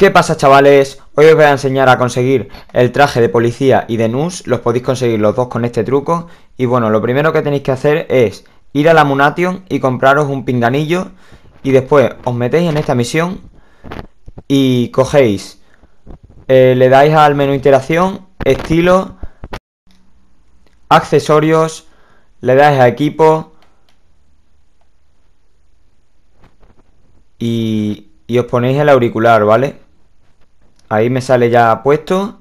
¿Qué pasa chavales? Hoy os voy a enseñar a conseguir el traje de policía y de nus, los podéis conseguir los dos con este truco y bueno, lo primero que tenéis que hacer es ir a la Munation y compraros un pinganillo y después os metéis en esta misión y cogéis, eh, le dais al menú interacción, estilo, accesorios, le dais a equipo y os ponéis el auricular, ¿vale? Ahí me sale ya puesto.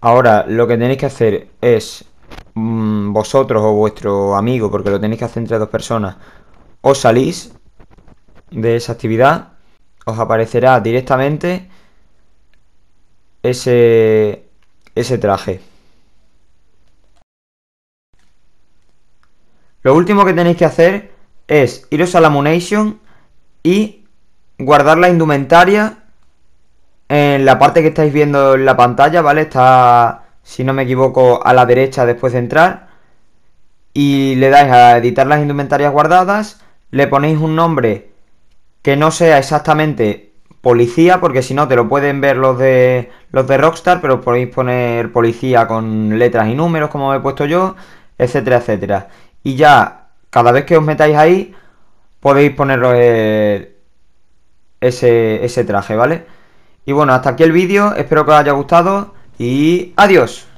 Ahora lo que tenéis que hacer es mm, vosotros o vuestro amigo, porque lo tenéis que hacer entre dos personas, os salís de esa actividad, os aparecerá directamente ese, ese traje. Lo último que tenéis que hacer es iros a la Munation y guardar la indumentaria en la parte que estáis viendo en la pantalla, ¿vale? Está, si no me equivoco, a la derecha después de entrar. Y le dais a editar las indumentarias guardadas. Le ponéis un nombre que no sea exactamente policía, porque si no te lo pueden ver los de, los de Rockstar, pero podéis poner policía con letras y números, como he puesto yo, etcétera, etcétera. Y ya, cada vez que os metáis ahí, podéis ponerlo ese traje, ¿vale? Y bueno, hasta aquí el vídeo, espero que os haya gustado y adiós.